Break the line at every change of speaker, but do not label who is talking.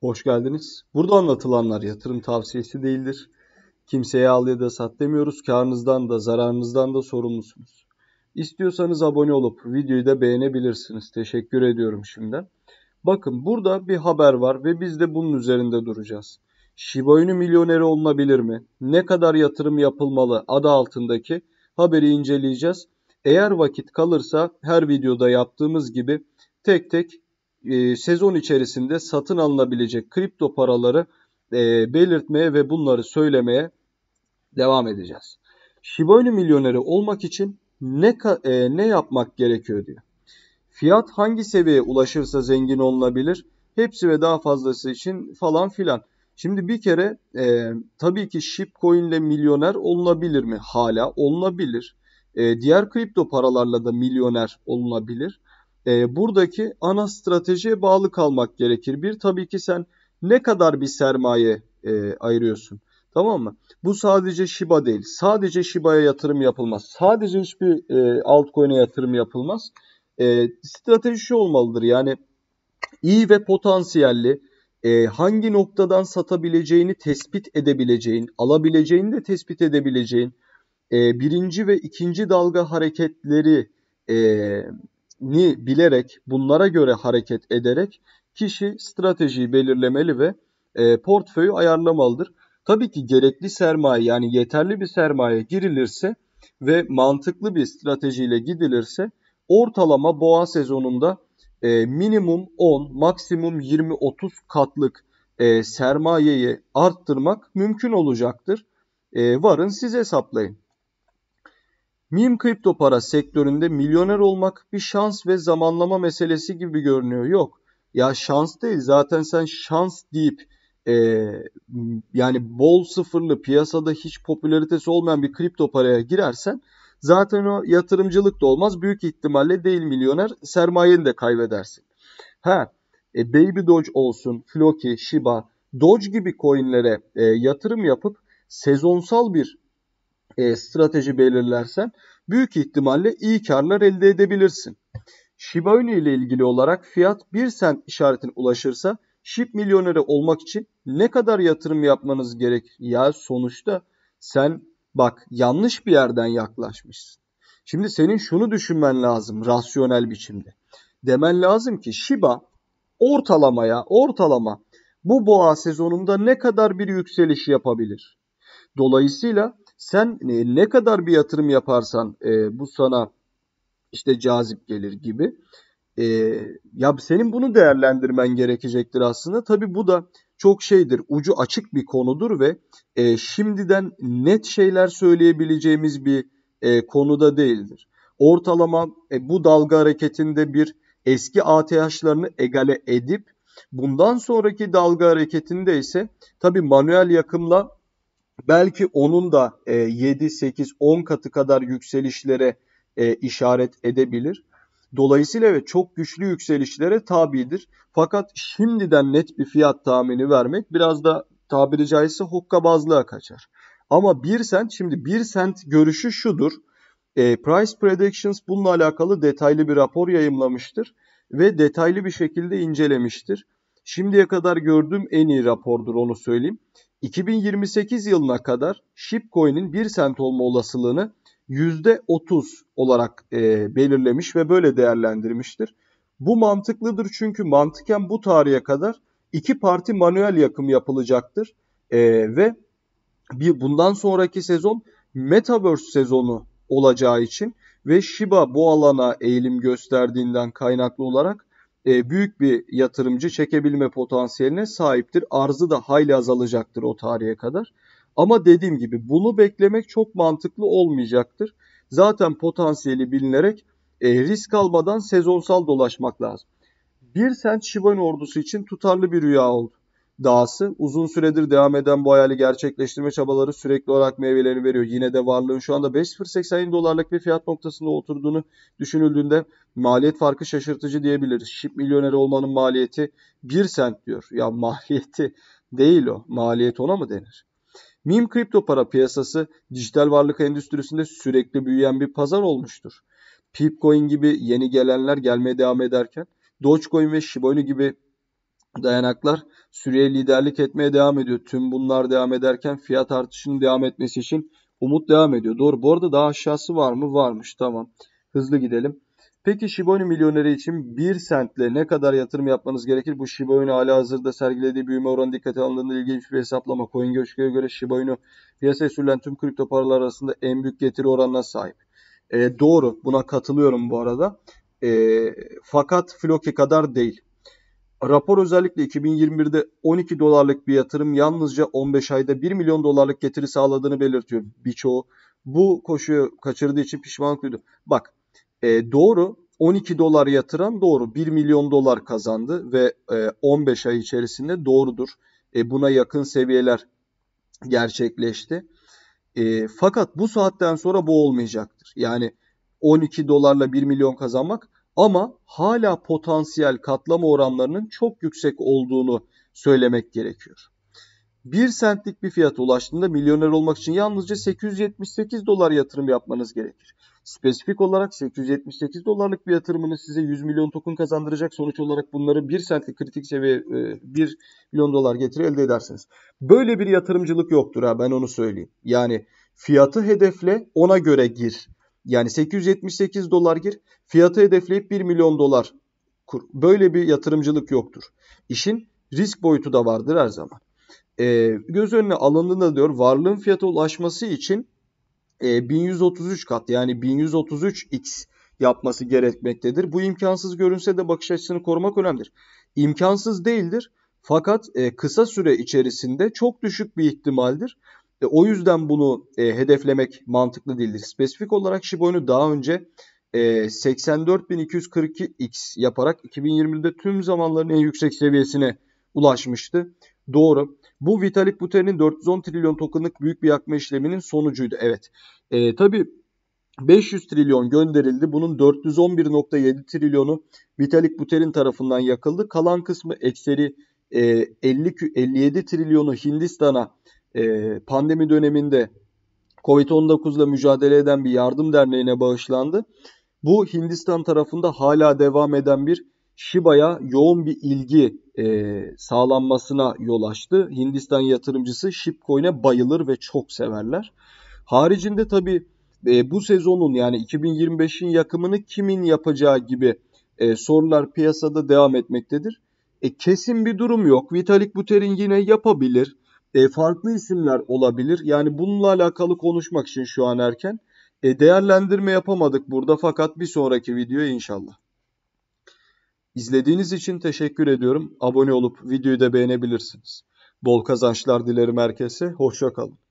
Hoş geldiniz. Burada anlatılanlar yatırım tavsiyesi değildir. Kimseye al ya da sat demiyoruz. Karnınızdan da zararınızdan da sorumlusunuz. İstiyorsanız abone olup videoyu da beğenebilirsiniz. Teşekkür ediyorum şimdiden. Bakın burada bir haber var ve biz de bunun üzerinde duracağız. Shiba Inu milyoneri olunabilir mi? Ne kadar yatırım yapılmalı adı altındaki haberi inceleyeceğiz. Eğer vakit kalırsa her videoda yaptığımız gibi tek tek e, sezon içerisinde satın alınabilecek kripto paraları e, belirtmeye ve bunları söylemeye devam edeceğiz. Shiba Inu milyoneri olmak için ne e, ne yapmak gerekiyor diyor. Fiyat hangi seviyeye ulaşırsa zengin olunabilir. Hepsi ve daha fazlası için falan filan. Şimdi bir kere e, tabii ki Shipcoin ile milyoner olunabilir mi? Hala olunabilir. E, diğer kripto paralarla da milyoner olunabilir e, buradaki ana stratejiye bağlı kalmak gerekir. Bir tabii ki sen ne kadar bir sermaye e, ayırıyorsun. Tamam mı? Bu sadece Shiba değil. Sadece Shiba'ya yatırım yapılmaz. Sadece hiçbir e, altcoin'e yatırım yapılmaz. E, strateji şu olmalıdır. Yani iyi ve potansiyelli e, hangi noktadan satabileceğini tespit edebileceğin, alabileceğini de tespit edebileceğin e, birinci ve ikinci dalga hareketleri e, ni bilerek bunlara göre hareket ederek kişi stratejiyi belirlemeli ve e, portföyü ayarlamalıdır. Tabii ki gerekli sermaye yani yeterli bir sermaye girilirse ve mantıklı bir stratejiyle gidilirse ortalama boğa sezonunda e, minimum 10 maksimum 20-30 katlık e, sermayeyi arttırmak mümkün olacaktır. E, varın siz hesaplayın. Meme kripto para sektöründe milyoner olmak bir şans ve zamanlama meselesi gibi görünüyor. Yok. Ya şans değil. Zaten sen şans deyip e, yani bol sıfırlı piyasada hiç popülaritesi olmayan bir kripto paraya girersen zaten o yatırımcılık da olmaz. Büyük ihtimalle değil milyoner sermayeni de kaybedersin. Ha e, Baby Doge olsun, Floki, Shiba, Doge gibi coinlere e, yatırım yapıp sezonsal bir e, strateji belirlersen büyük ihtimalle iyi karlar elde edebilirsin. Shiba Inu ile ilgili olarak fiyat 1 sent işaretine ulaşırsa Ship milyoneri olmak için ne kadar yatırım yapmanız gerek? Ya sonuçta sen bak yanlış bir yerden yaklaşmışsın. Şimdi senin şunu düşünmen lazım rasyonel biçimde. Demen lazım ki Shiba ortalamaya ortalama bu boğa sezonunda ne kadar bir yükseliş yapabilir? Dolayısıyla sen e, ne kadar bir yatırım yaparsan e, bu sana işte cazip gelir gibi. E, ya senin bunu değerlendirmen gerekecektir aslında. Tabi bu da çok şeydir, ucu açık bir konudur ve e, şimdiden net şeyler söyleyebileceğimiz bir e, konuda değildir. Ortalama e, bu dalga hareketinde bir eski ATH'larını egale edip bundan sonraki dalga hareketinde ise tabi manuel yakımla belki onun da e, 7, 8, 10 katı kadar yükselişlere e, işaret edebilir. Dolayısıyla ve çok güçlü yükselişlere tabidir. Fakat şimdiden net bir fiyat tahmini vermek biraz da tabiri caizse hokkabazlığa kaçar. Ama 1 sent şimdi 1 sent görüşü şudur. E, price Predictions bununla alakalı detaylı bir rapor yayımlamıştır ve detaylı bir şekilde incelemiştir. Şimdiye kadar gördüğüm en iyi rapordur onu söyleyeyim. 2028 yılına kadar Shipcoin'in 1 sent olma olasılığını %30 olarak e, belirlemiş ve böyle değerlendirmiştir. Bu mantıklıdır çünkü mantıken bu tarihe kadar iki parti manuel yakım yapılacaktır. E, ve bir bundan sonraki sezon Metaverse sezonu olacağı için ve Shiba bu alana eğilim gösterdiğinden kaynaklı olarak e, büyük bir yatırımcı çekebilme potansiyeline sahiptir. Arzı da hayli azalacaktır o tarihe kadar. Ama dediğim gibi bunu beklemek çok mantıklı olmayacaktır. Zaten potansiyeli bilinerek e, risk almadan sezonsal dolaşmak lazım. Bir sent Şivan ordusu için tutarlı bir rüya oldu dahası. Uzun süredir devam eden bu hayali gerçekleştirme çabaları sürekli olarak meyvelerini veriyor. Yine de varlığın şu anda 5.080 dolarlık bir fiyat noktasında oturduğunu düşünüldüğünde maliyet farkı şaşırtıcı diyebiliriz. Şip milyoneri olmanın maliyeti 1 sent diyor. Ya maliyeti değil o. Maliyet ona mı denir? Meme kripto para piyasası dijital varlık endüstrisinde sürekli büyüyen bir pazar olmuştur. Pipcoin gibi yeni gelenler gelmeye devam ederken Dogecoin ve Shiba Inu gibi dayanaklar Suriye liderlik etmeye devam ediyor. Tüm bunlar devam ederken fiyat artışının devam etmesi için umut devam ediyor. Doğru. Bu arada daha aşağısı var mı? Varmış. Tamam. Hızlı gidelim. Peki Shiba milyoneri için 1 sentle ne kadar yatırım yapmanız gerekir? Bu Shiba Inu hala hazırda sergilediği büyüme oranı dikkate alındığında ilginç bir hesaplama. Coin Göçke'ye göre Shiba Inu piyasaya sürülen tüm kripto paralar arasında en büyük getiri oranına sahip. E, doğru buna katılıyorum bu arada. E, fakat Floki kadar değil. Rapor özellikle 2021'de 12 dolarlık bir yatırım yalnızca 15 ayda 1 milyon dolarlık getiri sağladığını belirtiyor birçoğu. Bu koşuyu kaçırdığı için pişmanlık duydu. Bak e, doğru 12 dolar yatıran doğru 1 milyon dolar kazandı ve e, 15 ay içerisinde doğrudur. E, buna yakın seviyeler gerçekleşti. E, fakat bu saatten sonra bu olmayacaktır. Yani 12 dolarla 1 milyon kazanmak ama hala potansiyel katlama oranlarının çok yüksek olduğunu söylemek gerekiyor. 1 sentlik bir fiyata ulaştığında milyoner olmak için yalnızca 878 dolar yatırım yapmanız gerekir. Spesifik olarak 878 dolarlık bir yatırımınız size 100 milyon token kazandıracak. Sonuç olarak bunları 1 sentlik kritik seviye 1 e, milyon dolar getiri elde edersiniz. Böyle bir yatırımcılık yoktur ha ben onu söyleyeyim. Yani fiyatı hedefle ona göre gir yani 878 dolar gir, fiyatı hedefleyip 1 milyon dolar kur. Böyle bir yatırımcılık yoktur. İşin risk boyutu da vardır her zaman. E, göz önüne alındığında diyor varlığın fiyata ulaşması için e, 1133 kat yani 1133x yapması gerekmektedir. Bu imkansız görünse de bakış açısını korumak önemlidir. İmkansız değildir fakat e, kısa süre içerisinde çok düşük bir ihtimaldir. E, o yüzden bunu e, hedeflemek mantıklı değildir. Spesifik olarak Shibo'yu daha önce e, 84.242x yaparak 2020'de tüm zamanların en yüksek seviyesine ulaşmıştı. Doğru. Bu Vitalik Buterin'in 410 trilyon tokenlık büyük bir yakma işleminin sonucuydu. Evet. E, tabii 500 trilyon gönderildi. Bunun 411.7 trilyonu Vitalik Buterin tarafından yakıldı. Kalan kısmı ekseri e, 50 57 trilyonu Hindistan'a e, pandemi döneminde Covid-19 ile mücadele eden bir yardım derneğine bağışlandı. Bu Hindistan tarafında hala devam eden bir Shiba'ya yoğun bir ilgi e, sağlanmasına yol açtı. Hindistan yatırımcısı Shipcoin'e bayılır ve çok severler. Haricinde tabi e, bu sezonun yani 2025'in yakımını kimin yapacağı gibi e, sorular piyasada devam etmektedir. E, kesin bir durum yok. Vitalik Buterin yine yapabilir e, farklı isimler olabilir. Yani bununla alakalı konuşmak için şu an erken. E, değerlendirme yapamadık burada fakat bir sonraki videoya inşallah. İzlediğiniz için teşekkür ediyorum. Abone olup videoyu da beğenebilirsiniz. Bol kazançlar dilerim herkese. Hoşça kalın.